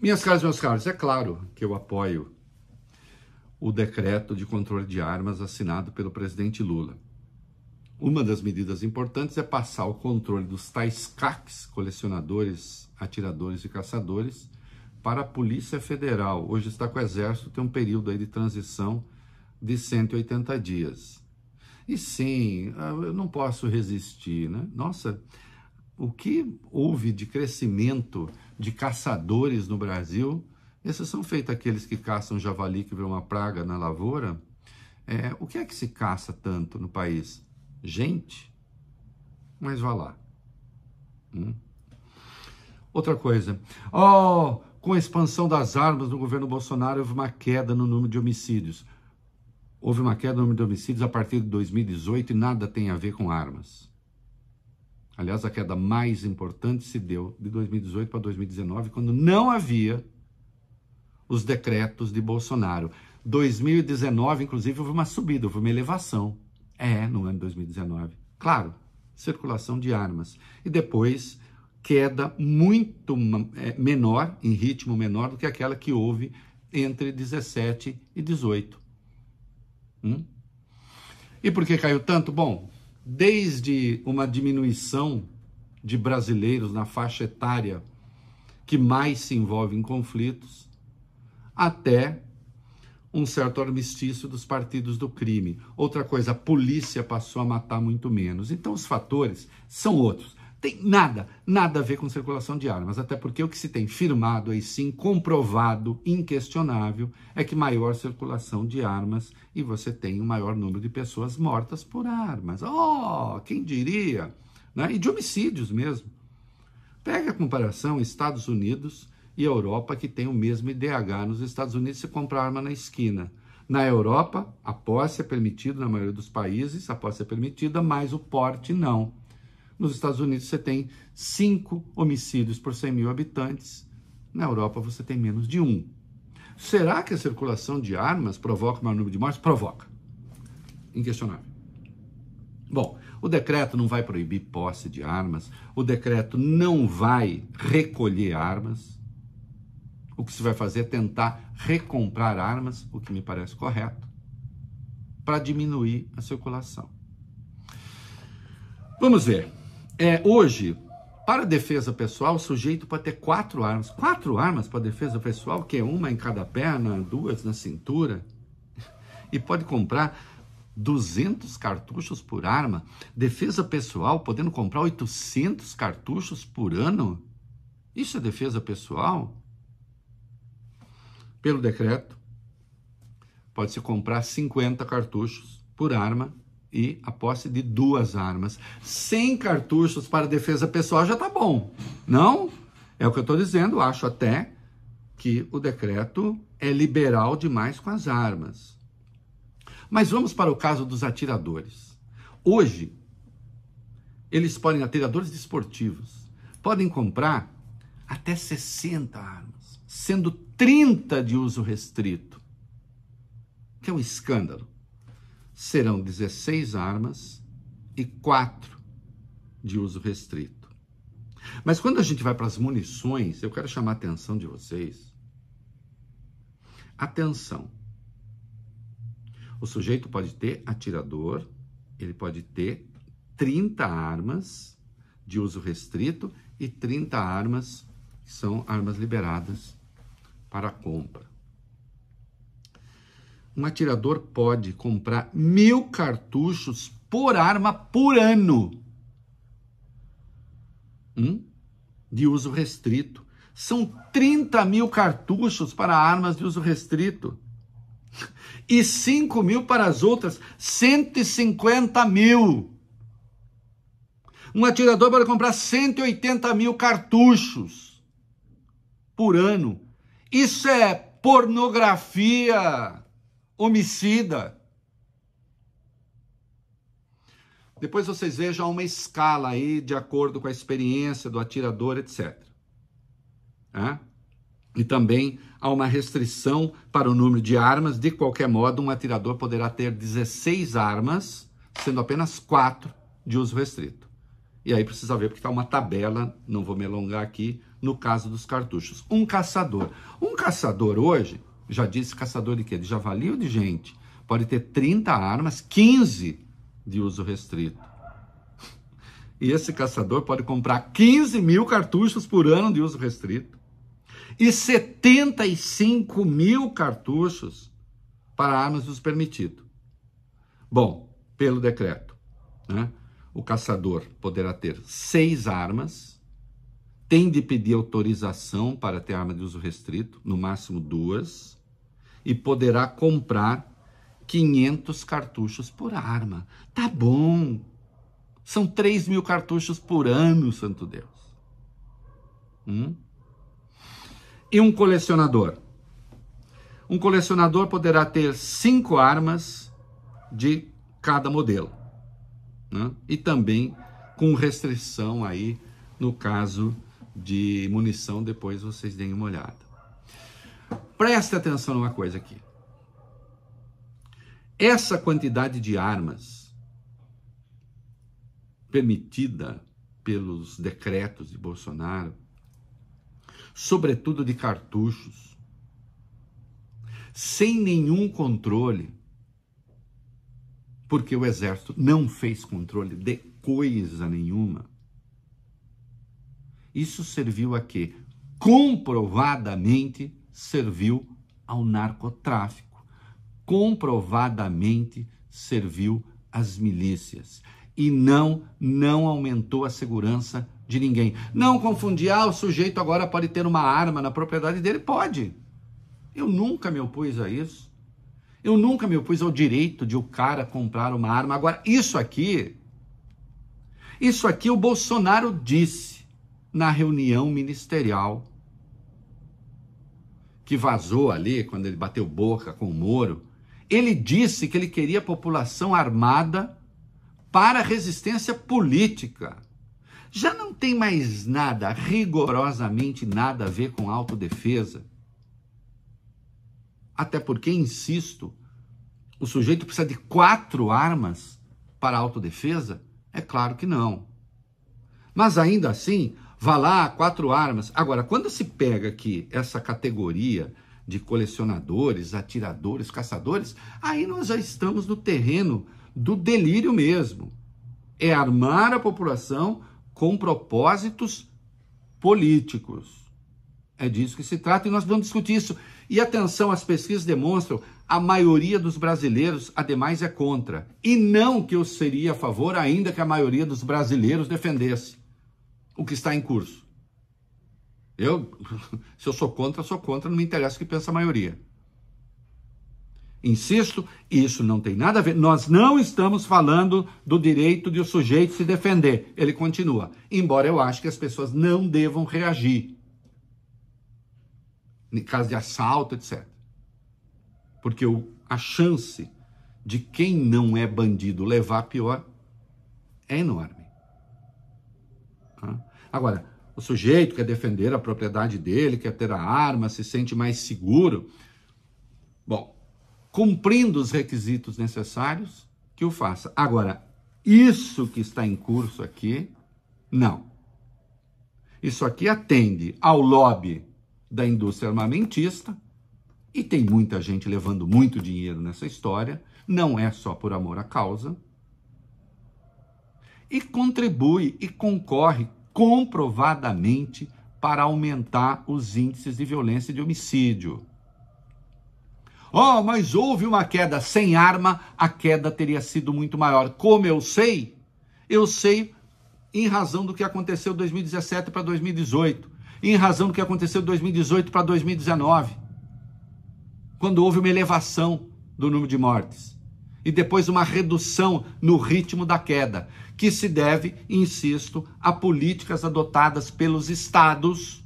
Minhas caras, meus caros, é claro que eu apoio o decreto de controle de armas assinado pelo presidente Lula. Uma das medidas importantes é passar o controle dos tais CACs, colecionadores, atiradores e caçadores, para a Polícia Federal. Hoje está com o Exército, tem um período aí de transição de 180 dias. E sim, ah, eu não posso resistir, né? Nossa, o que houve de crescimento de caçadores no Brasil, esses são feitos aqueles que caçam javali que vê uma praga na lavoura, é, o que é que se caça tanto no país? Gente? Mas vá lá. Hum? Outra coisa. Oh, com a expansão das armas no governo Bolsonaro, houve uma queda no número de homicídios. Houve uma queda no número de homicídios a partir de 2018 e nada tem a ver com armas. Aliás, a queda mais importante se deu de 2018 para 2019, quando não havia os decretos de Bolsonaro. 2019, inclusive, houve uma subida, houve uma elevação. É, no ano de 2019. Claro, circulação de armas. E depois, queda muito é, menor, em ritmo menor, do que aquela que houve entre 17 e 18. Hum? E por que caiu tanto? Bom, desde uma diminuição de brasileiros na faixa etária que mais se envolve em conflitos, até um certo armistício dos partidos do crime. Outra coisa, a polícia passou a matar muito menos. Então, os fatores são outros tem nada, nada a ver com circulação de armas, até porque o que se tem firmado aí sim, comprovado, inquestionável, é que maior circulação de armas e você tem um maior número de pessoas mortas por armas. Oh, quem diria? Né? E de homicídios mesmo. Pega a comparação Estados Unidos e Europa, que tem o mesmo IDH. Nos Estados Unidos se compra arma na esquina. Na Europa, a posse é permitida, na maioria dos países, a posse é permitida, mas o porte não. Nos Estados Unidos você tem 5 homicídios por 100 mil habitantes, na Europa você tem menos de um. Será que a circulação de armas provoca o maior número de mortes? Provoca. Inquestionável. Bom, o decreto não vai proibir posse de armas, o decreto não vai recolher armas. O que se vai fazer é tentar recomprar armas, o que me parece correto, para diminuir a circulação. Vamos ver. É, hoje, para defesa pessoal, o sujeito pode ter quatro armas. Quatro armas para defesa pessoal, que é uma em cada perna, duas na cintura. E pode comprar 200 cartuchos por arma. Defesa pessoal podendo comprar 800 cartuchos por ano. Isso é defesa pessoal? Pelo decreto, pode-se comprar 50 cartuchos por arma e a posse de duas armas. 100 cartuchos para defesa pessoal já está bom, não? É o que eu estou dizendo, acho até que o decreto é liberal demais com as armas. Mas vamos para o caso dos atiradores. Hoje, eles podem, atiradores desportivos, podem comprar até 60 armas, sendo 30 de uso restrito, que é um escândalo serão 16 armas e 4 de uso restrito. Mas quando a gente vai para as munições, eu quero chamar a atenção de vocês. Atenção. O sujeito pode ter atirador, ele pode ter 30 armas de uso restrito e 30 armas que são armas liberadas para compra um atirador pode comprar mil cartuchos por arma por ano hum? de uso restrito. São 30 mil cartuchos para armas de uso restrito e 5 mil para as outras, 150 mil. Um atirador pode comprar 180 mil cartuchos por ano. Isso é pornografia homicida. Depois vocês vejam uma escala aí de acordo com a experiência do atirador, etc. E também há uma restrição para o número de armas. De qualquer modo, um atirador poderá ter 16 armas, sendo apenas 4 de uso restrito. E aí precisa ver, porque está uma tabela, não vou me alongar aqui, no caso dos cartuchos. Um caçador. Um caçador hoje já disse caçador de quê? De javali ou de gente? Pode ter 30 armas, 15 de uso restrito. E esse caçador pode comprar 15 mil cartuchos por ano de uso restrito e 75 mil cartuchos para armas de uso permitido Bom, pelo decreto, né, o caçador poderá ter seis armas, tem de pedir autorização para ter arma de uso restrito, no máximo duas, e poderá comprar 500 cartuchos por arma. Tá bom. São 3 mil cartuchos por ano, santo Deus. Hum? E um colecionador? Um colecionador poderá ter cinco armas de cada modelo. Né? E também com restrição aí, no caso de munição, depois vocês deem uma olhada preste atenção numa coisa aqui. Essa quantidade de armas permitida pelos decretos de Bolsonaro, sobretudo de cartuchos, sem nenhum controle, porque o exército não fez controle de coisa nenhuma. Isso serviu a quê? Comprovadamente serviu ao narcotráfico, comprovadamente serviu às milícias. E não, não aumentou a segurança de ninguém. Não confundir, ah, o sujeito agora pode ter uma arma na propriedade dele. Pode. Eu nunca me opus a isso. Eu nunca me opus ao direito de o cara comprar uma arma. Agora, isso aqui, isso aqui o Bolsonaro disse na reunião ministerial que vazou ali, quando ele bateu boca com o Moro, ele disse que ele queria a população armada para resistência política. Já não tem mais nada, rigorosamente nada a ver com autodefesa. Até porque, insisto, o sujeito precisa de quatro armas para autodefesa? É claro que não. Mas ainda assim, Vá lá, quatro armas. Agora, quando se pega aqui essa categoria de colecionadores, atiradores, caçadores, aí nós já estamos no terreno do delírio mesmo. É armar a população com propósitos políticos. É disso que se trata e nós vamos discutir isso. E atenção, as pesquisas demonstram a maioria dos brasileiros, ademais, é contra. E não que eu seria a favor, ainda que a maioria dos brasileiros defendesse o que está em curso. Eu, se eu sou contra, sou contra, não me interessa o que pensa a maioria. Insisto, isso não tem nada a ver. Nós não estamos falando do direito de o sujeito se defender. Ele continua. Embora eu ache que as pessoas não devam reagir. Em caso de assalto, etc. Porque o, a chance de quem não é bandido levar pior é enorme. Agora, o sujeito quer defender a propriedade dele, quer ter a arma, se sente mais seguro. Bom, cumprindo os requisitos necessários, que o faça. Agora, isso que está em curso aqui, não. Isso aqui atende ao lobby da indústria armamentista e tem muita gente levando muito dinheiro nessa história, não é só por amor à causa. E contribui e concorre comprovadamente para aumentar os índices de violência e de homicídio. Oh, mas houve uma queda sem arma, a queda teria sido muito maior. Como eu sei? Eu sei em razão do que aconteceu 2017 para 2018, em razão do que aconteceu 2018 para 2019, quando houve uma elevação do número de mortes e depois uma redução no ritmo da queda, que se deve, insisto, a políticas adotadas pelos estados,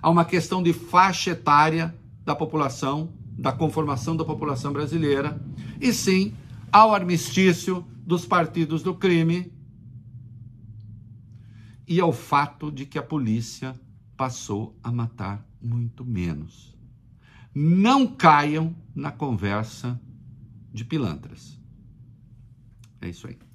a uma questão de faixa etária da população, da conformação da população brasileira, e sim ao armistício dos partidos do crime e ao fato de que a polícia passou a matar muito menos. Não caiam na conversa de pilantras. É isso aí.